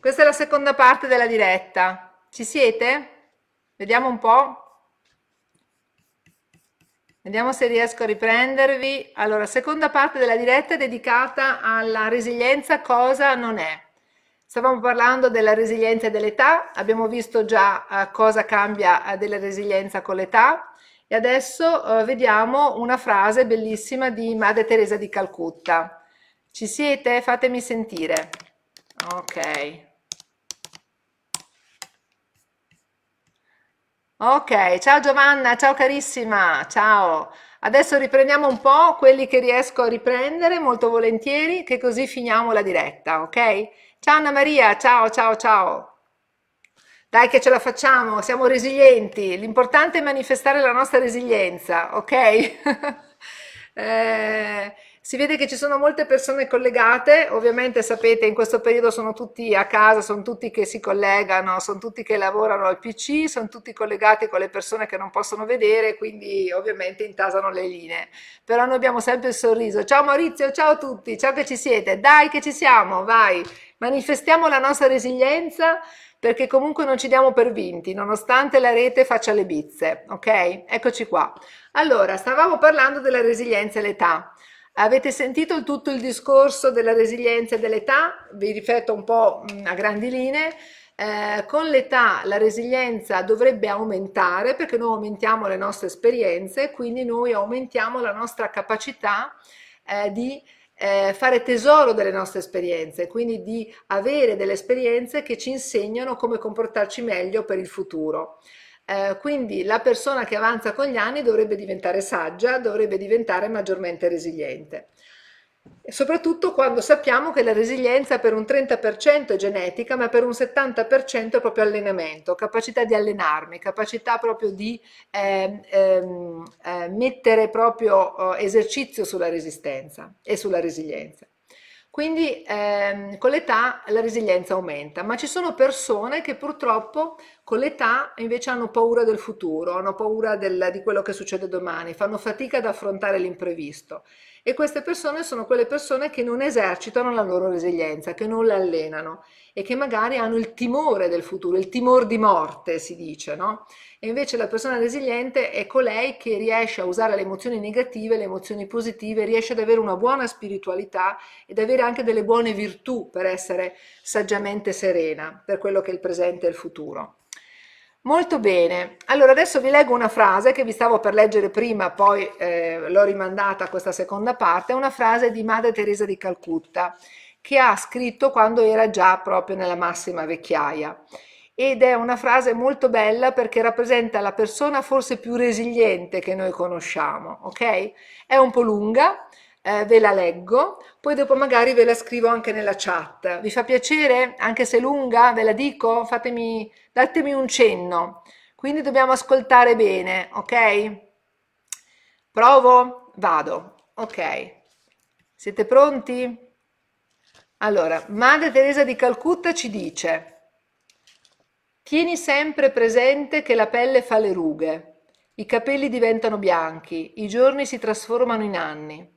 Questa è la seconda parte della diretta. Ci siete? Vediamo un po'. Vediamo se riesco a riprendervi. Allora, seconda parte della diretta è dedicata alla resilienza cosa non è. Stavamo parlando della resilienza dell'età, abbiamo visto già eh, cosa cambia eh, della resilienza con l'età e adesso eh, vediamo una frase bellissima di Madre Teresa di Calcutta. Ci siete? Fatemi sentire ok ok ciao Giovanna ciao carissima ciao adesso riprendiamo un po' quelli che riesco a riprendere molto volentieri che così finiamo la diretta ok ciao Anna Maria ciao ciao ciao dai che ce la facciamo, siamo resilienti, l'importante è manifestare la nostra resilienza, ok? eh, si vede che ci sono molte persone collegate, ovviamente sapete in questo periodo sono tutti a casa, sono tutti che si collegano, sono tutti che lavorano al PC, sono tutti collegati con le persone che non possono vedere, quindi ovviamente intasano le linee. Però noi abbiamo sempre il sorriso. Ciao Maurizio, ciao a tutti, ciao che ci siete, dai che ci siamo, vai, manifestiamo la nostra resilienza perché comunque non ci diamo per vinti, nonostante la rete faccia le bizze, ok? Eccoci qua. Allora, stavamo parlando della resilienza e l'età. Avete sentito tutto il discorso della resilienza e dell'età? Vi ripeto un po' mm, a grandi linee. Eh, con l'età la resilienza dovrebbe aumentare perché noi aumentiamo le nostre esperienze, quindi noi aumentiamo la nostra capacità eh, di eh, fare tesoro delle nostre esperienze, quindi di avere delle esperienze che ci insegnano come comportarci meglio per il futuro. Eh, quindi la persona che avanza con gli anni dovrebbe diventare saggia, dovrebbe diventare maggiormente resiliente. soprattutto quando sappiamo che la resilienza per un 30% è genetica, ma per un 70% è proprio allenamento, capacità di allenarmi, capacità proprio di eh, eh, mettere proprio oh, esercizio sulla resistenza e sulla resilienza. Quindi ehm, con l'età la resilienza aumenta, ma ci sono persone che purtroppo con l'età invece hanno paura del futuro, hanno paura del, di quello che succede domani, fanno fatica ad affrontare l'imprevisto e queste persone sono quelle persone che non esercitano la loro resilienza, che non la allenano e che magari hanno il timore del futuro, il timore di morte si dice, no? E invece la persona resiliente è colei che riesce a usare le emozioni negative, le emozioni positive, riesce ad avere una buona spiritualità ed avere anche delle buone virtù per essere saggiamente serena per quello che è il presente e il futuro. Molto bene, allora adesso vi leggo una frase che vi stavo per leggere prima, poi eh, l'ho rimandata a questa seconda parte, è una frase di Madre Teresa di Calcutta che ha scritto quando era già proprio nella massima vecchiaia ed è una frase molto bella perché rappresenta la persona forse più resiliente che noi conosciamo, ok? È un po' lunga, eh, ve la leggo, poi dopo magari ve la scrivo anche nella chat. Vi fa piacere? Anche se lunga, ve la dico? Fatemi, datemi un cenno. Quindi dobbiamo ascoltare bene, ok? Provo? Vado. Ok. Siete pronti? Allora, Madre Teresa di Calcutta ci dice, tieni sempre presente che la pelle fa le rughe, i capelli diventano bianchi, i giorni si trasformano in anni.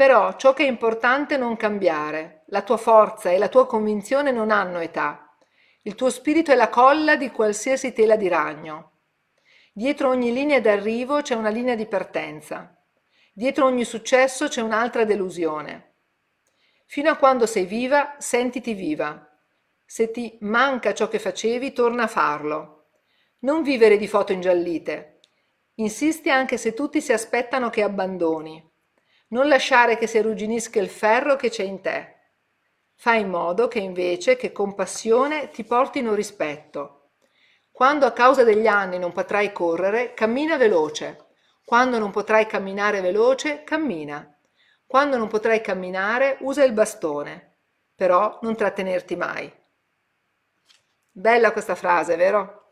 Però ciò che è importante è non cambiare. La tua forza e la tua convinzione non hanno età. Il tuo spirito è la colla di qualsiasi tela di ragno. Dietro ogni linea d'arrivo c'è una linea di partenza. Dietro ogni successo c'è un'altra delusione. Fino a quando sei viva, sentiti viva. Se ti manca ciò che facevi, torna a farlo. Non vivere di foto ingiallite. Insisti anche se tutti si aspettano che abbandoni. Non lasciare che si arrugginisca il ferro che c'è in te. Fai in modo che invece che compassione ti portino rispetto. Quando a causa degli anni non potrai correre, cammina veloce. Quando non potrai camminare veloce, cammina. Quando non potrai camminare, usa il bastone. Però non trattenerti mai. Bella questa frase, vero?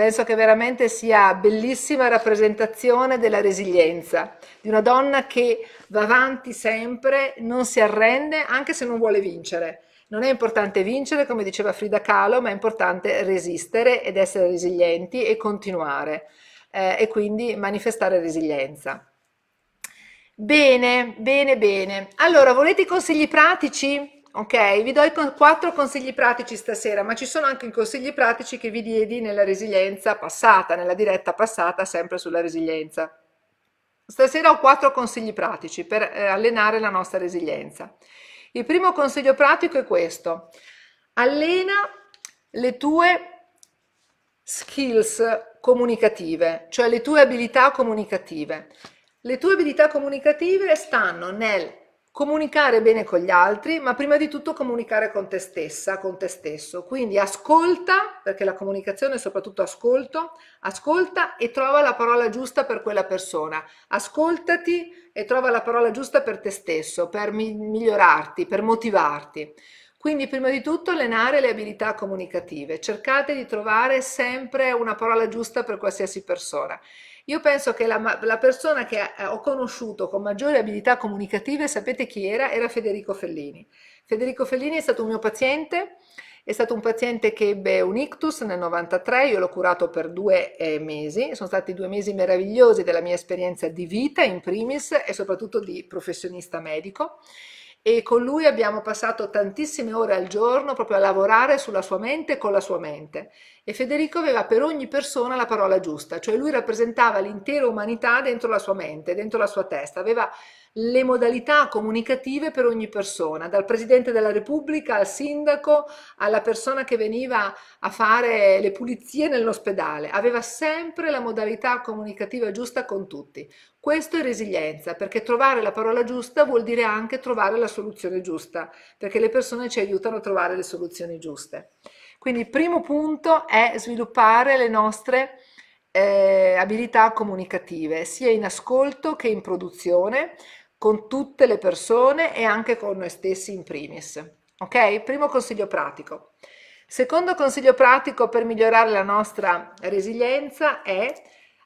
Penso che veramente sia bellissima rappresentazione della resilienza, di una donna che va avanti sempre, non si arrende anche se non vuole vincere. Non è importante vincere, come diceva Frida Kahlo, ma è importante resistere ed essere resilienti e continuare eh, e quindi manifestare resilienza. Bene, bene, bene. Allora, volete i consigli pratici? Ok, vi do i quattro consigli pratici stasera, ma ci sono anche i consigli pratici che vi diedi nella resilienza passata, nella diretta passata, sempre sulla resilienza. Stasera ho quattro consigli pratici per eh, allenare la nostra resilienza. Il primo consiglio pratico è questo. Allena le tue skills comunicative, cioè le tue abilità comunicative. Le tue abilità comunicative stanno nel comunicare bene con gli altri, ma prima di tutto comunicare con te stessa, con te stesso. Quindi ascolta, perché la comunicazione è soprattutto ascolto, ascolta e trova la parola giusta per quella persona. Ascoltati e trova la parola giusta per te stesso, per migliorarti, per motivarti. Quindi prima di tutto allenare le abilità comunicative, cercate di trovare sempre una parola giusta per qualsiasi persona io penso che la, la persona che eh, ho conosciuto con maggiori abilità comunicative, sapete chi era? Era Federico Fellini. Federico Fellini è stato un mio paziente, è stato un paziente che ebbe un ictus nel 93, io l'ho curato per due eh, mesi, sono stati due mesi meravigliosi della mia esperienza di vita in primis e soprattutto di professionista medico e con lui abbiamo passato tantissime ore al giorno proprio a lavorare sulla sua mente e con la sua mente. E Federico aveva per ogni persona la parola giusta, cioè lui rappresentava l'intera umanità dentro la sua mente, dentro la sua testa, aveva le modalità comunicative per ogni persona, dal Presidente della Repubblica al sindaco alla persona che veniva a fare le pulizie nell'ospedale. Aveva sempre la modalità comunicativa giusta con tutti. Questo è resilienza, perché trovare la parola giusta vuol dire anche trovare la soluzione giusta, perché le persone ci aiutano a trovare le soluzioni giuste. Quindi il primo punto è sviluppare le nostre eh, abilità comunicative, sia in ascolto che in produzione, con tutte le persone e anche con noi stessi in primis. Ok? Primo consiglio pratico. Secondo consiglio pratico per migliorare la nostra resilienza è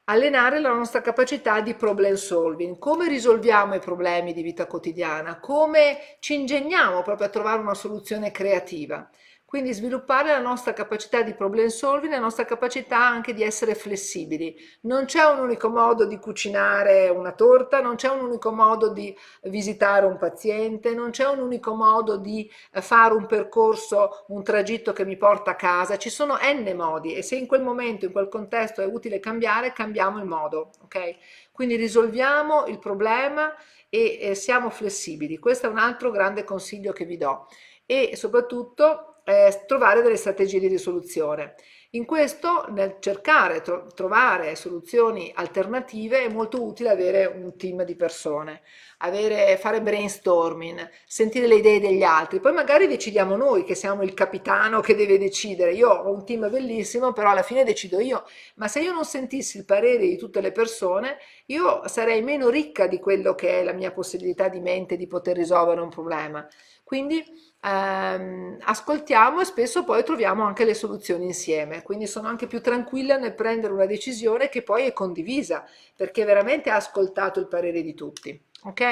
allenare la nostra capacità di problem solving, come risolviamo i problemi di vita quotidiana, come ci ingegniamo proprio a trovare una soluzione creativa. Quindi sviluppare la nostra capacità di problem solving, la nostra capacità anche di essere flessibili. Non c'è un unico modo di cucinare una torta, non c'è un unico modo di visitare un paziente, non c'è un unico modo di eh, fare un percorso, un tragitto che mi porta a casa. Ci sono n modi e se in quel momento, in quel contesto è utile cambiare, cambiamo il modo. Okay? Quindi risolviamo il problema e eh, siamo flessibili. Questo è un altro grande consiglio che vi do. E soprattutto eh, trovare delle strategie di risoluzione. In questo, nel cercare, tro- trovare soluzioni alternative, è molto utile avere un team di persone, avere, fare brainstorming, sentire le idee degli altri. Poi magari decidiamo noi che siamo il capitano che deve decidere. Io ho un team bellissimo, però alla fine decido io. Ma se io non sentissi il parere di tutte le persone, io sarei meno ricca di quello che è la mia possibilità di mente di poter risolvere un problema. Quindi ehm, ascoltiamo e spesso poi troviamo anche le soluzioni insieme, quindi sono anche più tranquilla nel prendere una decisione che poi è condivisa, perché veramente ha ascoltato il parere di tutti. Ok?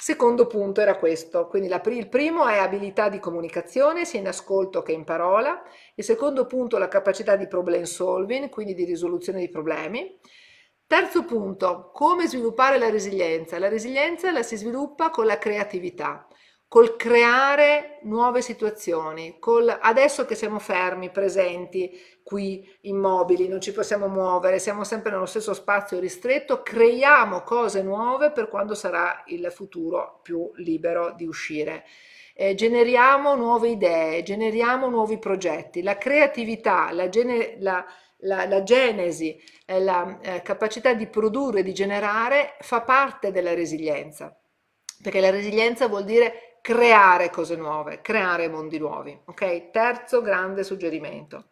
Secondo punto era questo, quindi la, il primo è abilità di comunicazione, sia in ascolto che in parola, il secondo punto la capacità di problem solving, quindi di risoluzione di problemi. Terzo punto, come sviluppare la resilienza? La resilienza la si sviluppa con la creatività, col creare nuove situazioni, col adesso che siamo fermi, presenti, qui immobili, non ci possiamo muovere, siamo sempre nello stesso spazio ristretto, creiamo cose nuove per quando sarà il futuro più libero di uscire. Eh, generiamo nuove idee, generiamo nuovi progetti, la creatività, la, gene, la, la, la genesi, eh, la eh, capacità di produrre, di generare fa parte della resilienza, perché la resilienza vuol dire creare cose nuove, creare mondi nuovi. Ok? Terzo grande suggerimento.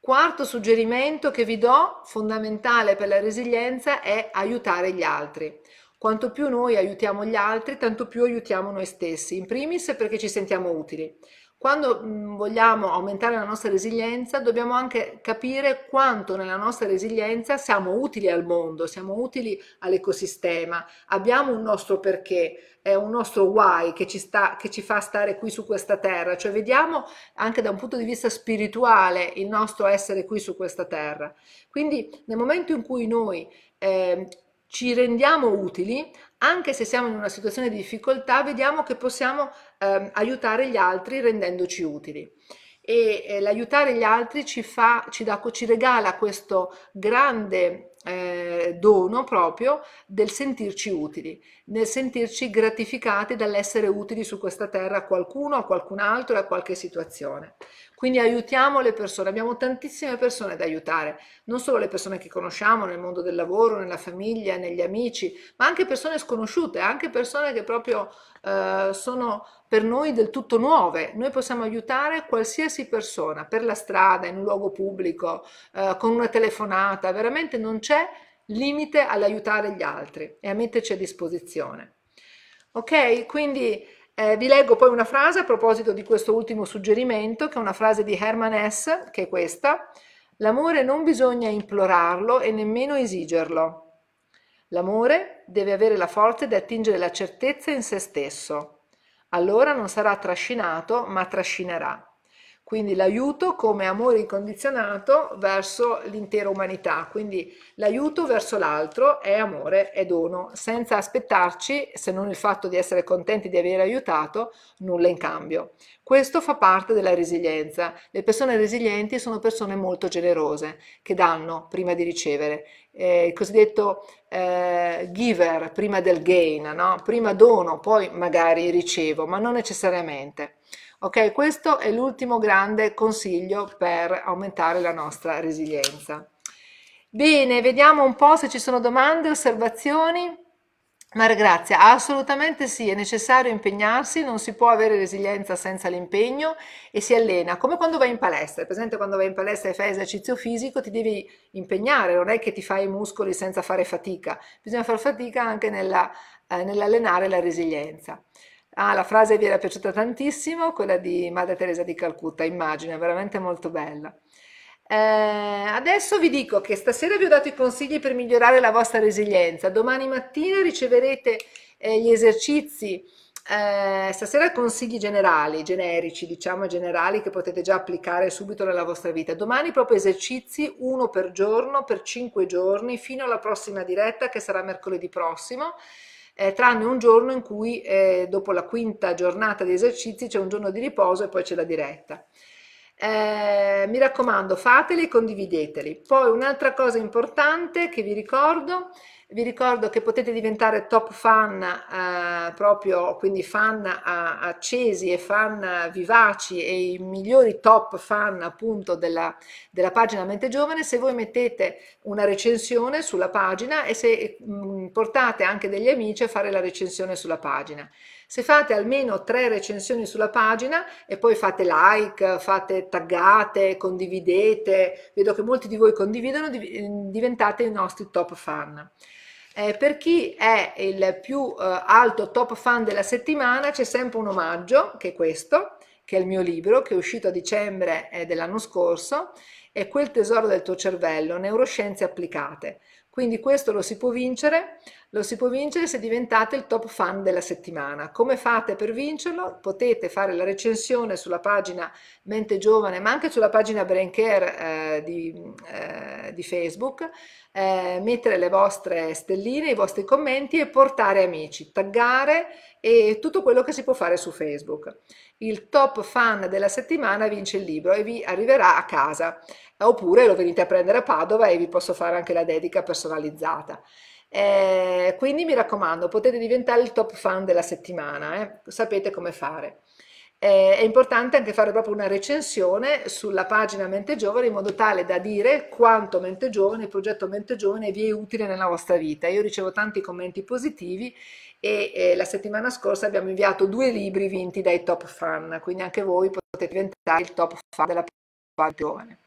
Quarto suggerimento che vi do, fondamentale per la resilienza, è aiutare gli altri. Quanto più noi aiutiamo gli altri, tanto più aiutiamo noi stessi, in primis perché ci sentiamo utili. Quando mhmm, vogliamo aumentare la nostra resilienza, dobbiamo anche capire quanto nella nostra resilienza siamo utili al mondo, siamo utili all'ecosistema, abbiamo un nostro perché, è un nostro why che ci, sta, che ci fa stare qui su questa terra, cioè vediamo anche da un punto di vista spirituale il nostro essere qui su questa terra. Quindi nel momento in cui noi eh, ci rendiamo utili, anche se siamo in una situazione di difficoltà, vediamo che possiamo eh, aiutare gli altri rendendoci utili. E eh, l'aiutare gli altri ci, fa, ci, da, ci regala questo grande eh, dono proprio del sentirci utili, nel sentirci gratificati dall'essere utili su questa terra a qualcuno, a qualcun altro e a qualche situazione. Quindi aiutiamo le persone, abbiamo tantissime persone da aiutare, non solo le persone che conosciamo nel mondo del lavoro, nella famiglia, negli amici, ma anche persone sconosciute, anche persone che proprio eh, sono per noi del tutto nuove. Noi possiamo aiutare qualsiasi persona per la strada, in un luogo pubblico, eh, con una telefonata, veramente non c'è limite all'aiutare gli altri e a metterci a disposizione. Ok? Quindi eh, vi leggo poi una frase a proposito di questo ultimo suggerimento, che è una frase di Herman S., che è questa. L'amore non bisogna implorarlo e nemmeno esigerlo. L'amore deve avere la forza di attingere la certezza in se stesso. Allora non sarà trascinato, ma trascinerà quindi l'aiuto come amore incondizionato verso l'intera umanità, quindi l'aiuto verso l'altro è amore, è dono, senza aspettarci, se non il fatto di essere contenti di aver aiutato, nulla in cambio. Questo fa parte della resilienza. Le persone resilienti sono persone molto generose, che danno prima di ricevere. Eh, il cosiddetto eh, giver prima del gain, no? prima dono, poi magari ricevo, ma non necessariamente. Ok, questo è l'ultimo grande consiglio per aumentare la nostra resilienza. Bene, vediamo un po' se ci sono domande, osservazioni. Maria Grazia, assolutamente sì, è necessario impegnarsi, non si può avere resilienza senza l'impegno e si allena, come quando vai in palestra, è presente quando vai in palestra e fai esercizio fisico ti devi impegnare, non è che ti fai i muscoli senza fare fatica, bisogna fare fatica anche nella, eh, nell'allenare la resilienza. Ah, la frase vi era piaciuta tantissimo, quella di Madre Teresa di Calcutta, immagino, veramente molto bella. Eh, adesso vi dico che stasera vi ho dato i consigli per migliorare la vostra resilienza, domani mattina riceverete eh, gli esercizi, eh, stasera consigli generali, generici, diciamo generali, che potete già applicare subito nella vostra vita, domani proprio esercizi uno per giorno per cinque giorni fino alla prossima diretta che sarà mercoledì prossimo eh, tranne un giorno in cui eh, dopo la quinta giornata di esercizi c'è un giorno di riposo e poi c'è la diretta. Eh, mi raccomando, fateli e condivideteli. Poi un'altra cosa importante che vi ricordo vi ricordo che potete diventare top fan, eh, proprio quindi fan accesi e fan vivaci e i migliori top fan appunto della, della pagina Mente Giovane se voi mettete una recensione sulla pagina e se mh, mm, portate anche degli amici a fare la recensione sulla pagina. Se fate almeno tre recensioni sulla pagina e poi fate like, fate taggate, condividete, vedo che molti di voi condividono, diventate i nostri top fan. Eh, per chi è il più eh, alto top fan della settimana c'è sempre un omaggio, che è questo, che è il mio libro, che è uscito a dicembre eh, dell'anno scorso, è Quel tesoro del tuo cervello, neuroscienze applicate. Quindi questo lo si può vincere, lo si può vincere se diventate il top fan della settimana. Come fate per vincerlo? Potete fare la recensione sulla pagina Mente Giovane, ma anche sulla pagina Brain Care eh, di, eh, di, Facebook, eh, mettere le vostre stelline, i vostri commenti e portare amici, taggare e tutto quello che si può fare su Facebook. Il top fan della settimana vince il libro e vi arriverà a casa oppure lo venite a prendere a Padova e vi posso fare anche la dedica personalizzata. Eh, quindi mi raccomando, potete diventare il top fan della settimana, eh? sapete come fare. Eh, è importante anche fare proprio una recensione sulla pagina Mente Giovane in modo tale da dire quanto Mente Giovane, il progetto Mente Giovane vi è utile nella vostra vita. Io ricevo tanti commenti positivi e eh, la settimana scorsa abbiamo inviato due libri vinti dai top fan, quindi anche voi potete diventare il top fan della pagina Giovane.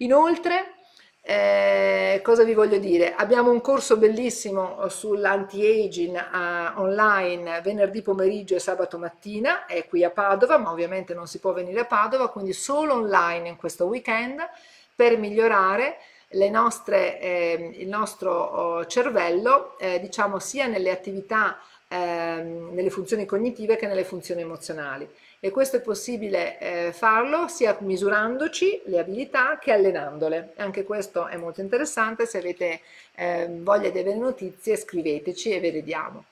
Inoltre, eh, cosa vi voglio dire? Abbiamo un corso bellissimo eh, sull'anti-aging eh, online venerdì pomeriggio e sabato mattina, è qui a Padova, ma ovviamente non si può venire a Padova, quindi solo online in questo weekend per migliorare nostre, eh, il nostro oh, cervello, eh, diciamo sia nelle attività, ehm, nelle funzioni cognitive che nelle funzioni emozionali e questo è possibile eh, farlo sia misurandoci le abilità che allenandole. Anche questo è molto interessante, se avete eh, voglia di avere notizie scriveteci e ve le diamo.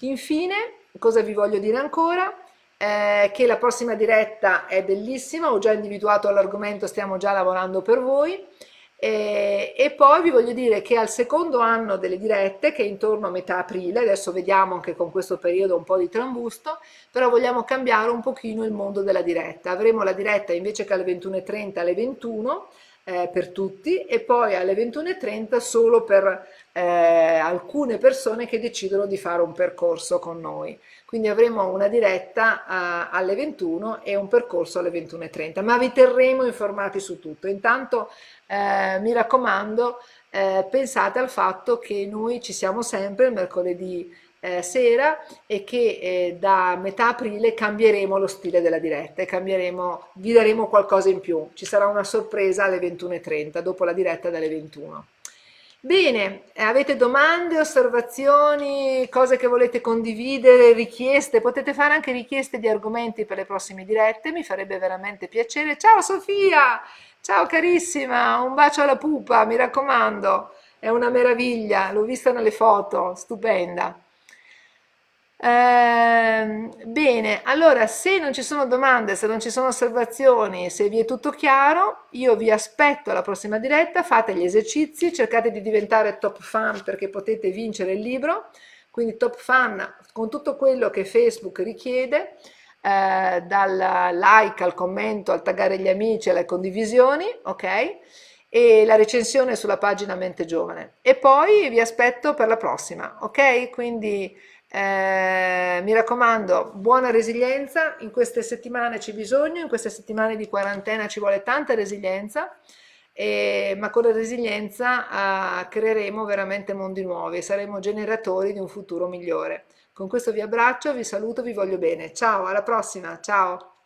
Infine, cosa vi voglio dire ancora? Eh, che la prossima diretta è bellissima, ho già individuato l'argomento, stiamo già lavorando per voi. E, eh, e, poi vi voglio dire che al secondo anno delle dirette, che è intorno a metà aprile, adesso vediamo anche con questo periodo un po' di trambusto, però vogliamo cambiare un pochino il mondo della diretta. Avremo la diretta invece che alle 21.30 alle 21 eh, per tutti e poi alle 21.30 solo per eh, alcune persone che decidono di fare un percorso con noi quindi avremo una diretta uh, alle 21 e un percorso alle 21.30, ma vi terremo informati su tutto. Intanto eh, mi raccomando, eh, pensate al fatto che noi ci siamo sempre il mercoledì eh, sera e che eh, da metà aprile cambieremo lo stile della diretta e vi daremo qualcosa in più. Ci sarà una sorpresa alle 21.30, dopo la diretta dalle 21. Bene, eh, avete domande, osservazioni, cose che volete condividere, richieste? Potete fare anche richieste di argomenti per le prossime dirette, mi farebbe veramente piacere. Ciao Sofia, ciao carissima, un bacio alla pupa, mi raccomando, è una meraviglia, l'ho vista nelle foto, stupenda. Ehm, bene, allora se non ci sono domande, se non ci sono osservazioni, se vi è tutto chiaro, io vi aspetto alla prossima diretta, fate gli esercizi, cercate di diventare top fan perché potete vincere il libro, quindi top fan con tutto quello che Facebook richiede, eh, dal like al commento, al taggare gli amici, alle condivisioni, ok? e la recensione sulla pagina Mente Giovane. E poi vi aspetto per la prossima, ok? Quindi eh, mi raccomando, buona resilienza, in queste settimane c'è bisogno, in queste settimane di quarantena ci vuole tanta resilienza, eh, ma con la resilienza eh, creeremo veramente mondi nuovi e saremo generatori di un futuro migliore. Con questo vi abbraccio, vi saluto, vi voglio bene. Ciao, alla prossima, ciao!